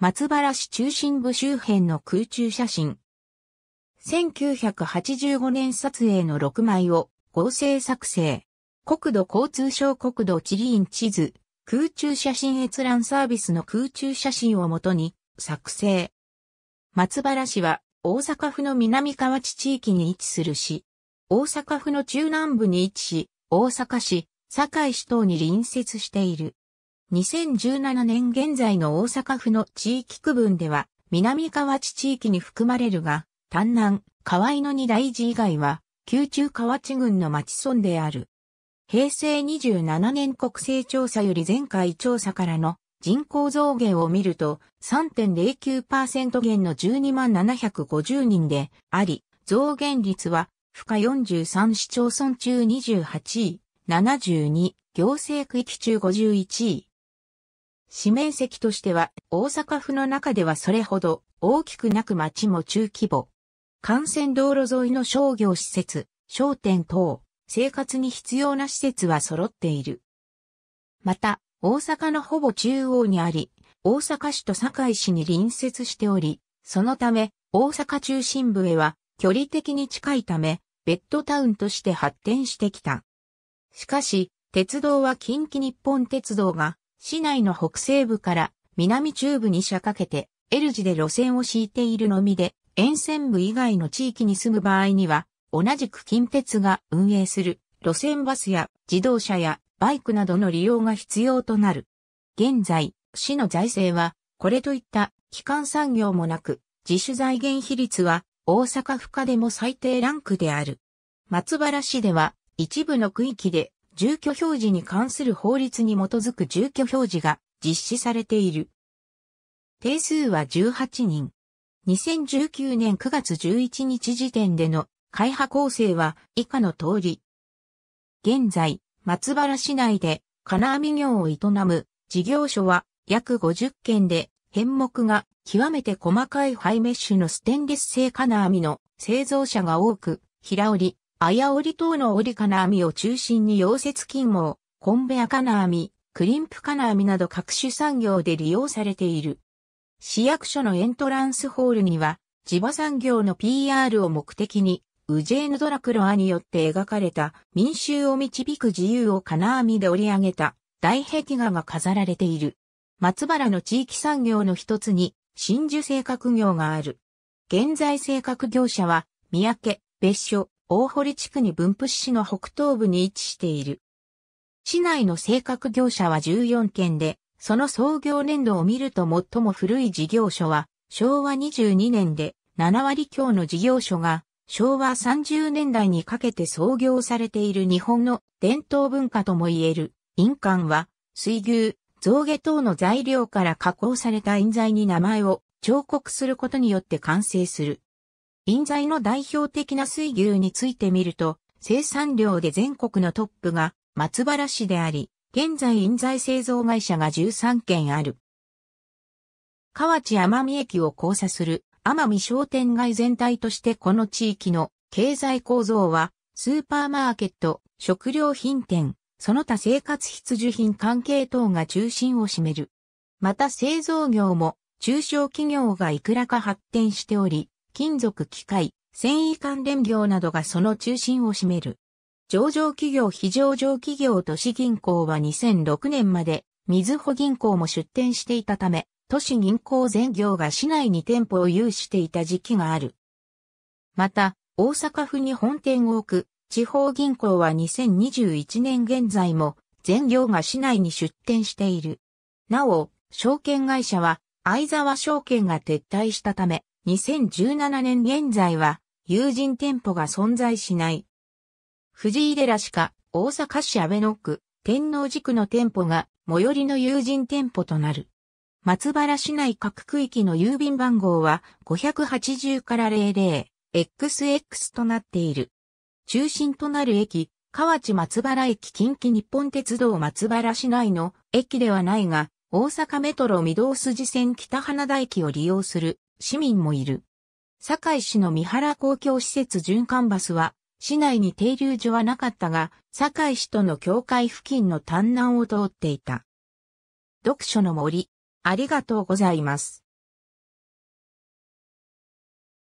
松原市中心部周辺の空中写真。1985年撮影の6枚を合成作成。国土交通省国土地理院地図、空中写真閲覧サービスの空中写真をもとに作成。松原市は大阪府の南河内地域に位置する市。大阪府の中南部に位置し、大阪市、堺市等に隣接している。2017年現在の大阪府の地域区分では、南河内地域に含まれるが、丹南、河合の二大寺以外は、宮中河内郡の町村である。平成27年国勢調査より前回調査からの人口増減を見ると3.09%減の12万750人であり、増減率は負荷43市町村中28位、72行政区域中51位、市面積としては大阪府の中ではそれほど大きくなく町も中規模。幹線道路沿いの商業施設、商店等、生活に必要な施設は揃っている。また、大阪のほぼ中央にあり、大阪市と堺市に隣接しており、そのため、大阪中心部へは距離的に近いため、ベッドタウンとして発展してきた。しかし、鉄道は近畿日本鉄道が市内の北西部から南中部に車かけて、L 字で路線を敷いているのみで、沿線部以外の地域に住む場合には、同じく近鉄が運営する路線バスや自動車やバイクなどの利用が必要となる。現在、市の財政は、これといった基幹産業もなく、自主財源比率は大阪府下でも最低ランクである。松原市では一部の区域で住居表示に関する法律に基づく住居表示が実施されている。定数は18人。2019年9月11日時点での会派構成は以下の通り。現在、松原市内で金網業を営む事業所は約50件で、変目が極めて細かいハイメッシュのステンレス製金網の製造者が多く、平織、綾織等の織金網を中心に溶接金網、コンベア金網、クリンプ金網など各種産業で利用されている。市役所のエントランスホールには、地場産業の PR を目的に、ウジェーヌ・ドラクロアによって描かれた民衆を導く自由を金網で織り上げた大壁画が飾られている。松原の地域産業の一つに真珠製革業がある。現在製革業者は、三宅、別所、大堀地区に分布市の北東部に位置している。市内の製革業者は14件で、その創業年度を見ると最も古い事業所は、昭和22年で7割強の事業所が、昭和30年代にかけて創業されている日本の伝統文化とも言える、印鑑は、水牛、象牙等の材料から加工された印材に名前を彫刻することによって完成する。印材の代表的な水牛についてみると、生産量で全国のトップが松原市であり、現在印材製造会社が13件ある。河内奄美駅を交差する奄美商店街全体としてこの地域の経済構造は、スーパーマーケット、食料品店、その他生活必需品関係等が中心を占める。また製造業も中小企業がいくらか発展しており、金属機械、繊維関連業などがその中心を占める。上場企業非上場企業都市銀行は2006年まで、水穂銀行も出店していたため、都市銀行全業が市内に店舗を有していた時期がある。また、大阪府に本店を置く、地方銀行は2021年現在も、全業が市内に出店している。なお、証券会社は、相沢証券が撤退したため、2017年現在は、友人店舗が存在しない。藤井寺しか、大阪市安倍野区、天王寺区の店舗が、最寄りの友人店舗となる。松原市内各区域の郵便番号は、580から00、XX となっている。中心となる駅、河内松原駅近畿日本鉄道松原市内の駅ではないが、大阪メトロ御堂筋線北花田駅を利用する市民もいる。堺市の三原公共施設循環バスは、市内に停留所はなかったが、堺市との境界付近の丹南を通っていた。読書の森、ありがとうございます。